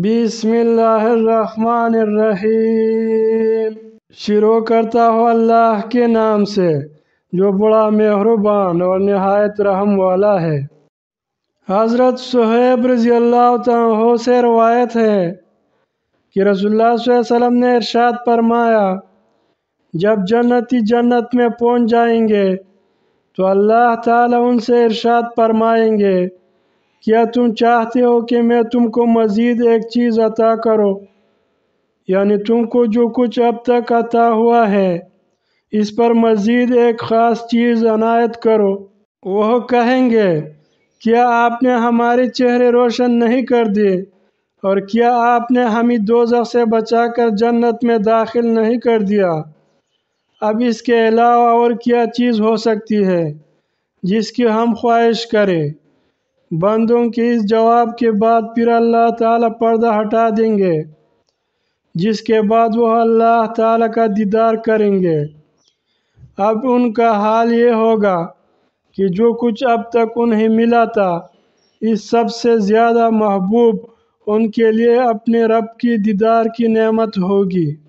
بسم اللہ الرحمن الرحیم شروع کرتا ہو اللہ کے نام سے جو بڑا محربان اور نہایت رحم والا ہے حضرت صحیب رضی اللہ سے روایت ہے کہ رسول اللہ صلی اللہ علیہ وسلم نے ارشاد فرمایا جب جنتی جنت میں پہنچ جائیں گے تو اللہ تعالیٰ ان سے ارشاد فرمائیں گے کیا تم چاہتے ہو کہ میں تم کو مزید ایک چیز عطا کرو یعنی تم کو جو کچھ اب تک عطا ہوا ہے اس پر مزید ایک خاص چیز عنایت کرو وہ کہیں گے کیا آپ نے ہمارے چہرے روشن نہیں کر دیے اور کیا آپ نے ہمیں دو سے بچا کر جنت میں داخل نہیں کر دیا اب اس کے علاوہ اور کیا چیز ہو سکتی ہے جس کی ہم خواہش کریں بندوں کے اس جواب کے بعد پھر اللہ تعالیٰ پردہ ہٹا دیں گے جس کے بعد وہ اللہ تعالیٰ کا دیدار کریں گے اب ان کا حال یہ ہوگا کہ جو کچھ اب تک انہیں ملا تھا اس سب سے زیادہ محبوب ان کے لیے اپنے رب کی دیدار کی نعمت ہوگی